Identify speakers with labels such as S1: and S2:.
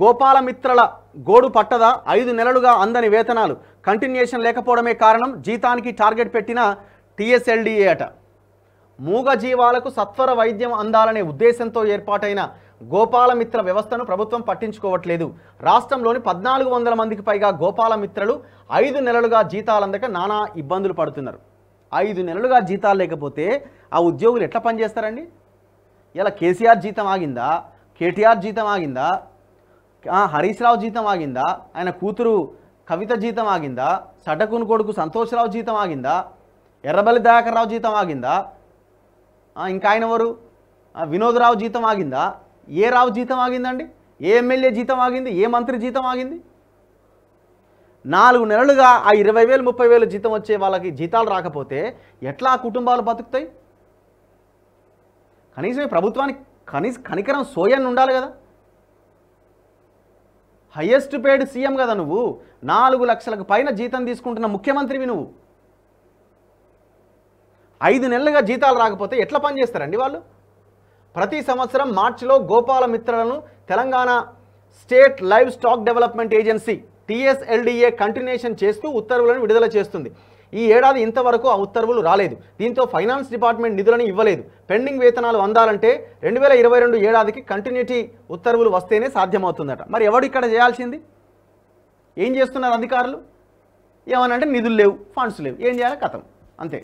S1: గోపాలమిత్రల గోడు పట్టదా ఐదు నెలలుగా అందని వేతనాలు కంటిన్యూషన్ లేకపోవడమే కారణం జీతానికి టార్గెట్ పెట్టిన టీఎస్ఎల్డీఏ అట మూగ జీవాలకు సత్వర వైద్యం అందాలనే ఉద్దేశంతో ఏర్పాటైన గోపాలమిత్ర వ్యవస్థను ప్రభుత్వం పట్టించుకోవట్లేదు రాష్ట్రంలోని పద్నాలుగు వందల మందికి పైగా గోపాలమిత్రలు ఐదు నెలలుగా జీతాలందక నానా ఇబ్బందులు పడుతున్నారు ఐదు నెలలుగా జీతాలు లేకపోతే ఆ ఉద్యోగులు ఎట్లా పనిచేస్తారండి ఇలా కేసీఆర్ జీతం ఆగిందా కేటీఆర్ జీతం ఆగిందా హరీష్ రావు జీతం ఆగిందా ఆయన కూతురు కవిత జీతం ఆగిందా సటకుని కొడుకు సంతోష్రావు జీతం ఆగిందా ఎర్రబల్లి దయాకర్ రావు జీతం ఆగిందా ఇంకా ఆయన ఎవరు వినోదరావు జీతం ఆగిందా ఏ రావు జీతం ఆగిందండి ఏ ఎమ్మెల్యే జీతం ఆగింది ఏ మంత్రి జీతం ఆగింది నాలుగు నెలలుగా ఆ ఇరవై వేలు ముప్పై వేలు జీతం వచ్చే వాళ్ళకి జీతాలు రాకపోతే ఎట్లా కుటుంబాలు బతుకుతాయి కనీసం ప్రభుత్వానికి కనీస కనికరం సోయన్ ఉండాలి కదా హయ్యెస్ట్ పేడ్ సీఎం కదా నువ్వు నాలుగు లక్షలకు పైన జీతం తీసుకుంటున్న ముఖ్యమంత్రివి నువ్వు ఐదు నెలలుగా జీతాలు రాకపోతే ఎట్లా పనిచేస్తారండి వాళ్ళు ప్రతి సంవత్సరం మార్చిలో గోపాలమిత్రలను Telangana state livestock development agency TSLDA continuation చేస్తూ ఉత్తర్వులను విడుదల చేస్తుంది ఈ ఏడాది ఇంతవరకు ఆ ఉత్తర్వులు రాలేదు దీంతో ఫైనాన్స్ డిపార్ట్మెంట్ నిధులను ఇవ్వలేదు పెండింగ్ వేతనాలు అందాలంటే రెండు వేల ఇరవై రెండు ఏడాదికి కంటిన్యూటీ ఉత్తర్వులు వస్తేనే సాధ్యమవుతుందట మరి ఎవడు ఇక్కడ చేయాల్సింది ఏం చేస్తున్నారు అధికారులు ఏమనంటే నిధులు లేవు ఫండ్స్ లేవు ఏం చేయాలి కథం అంతే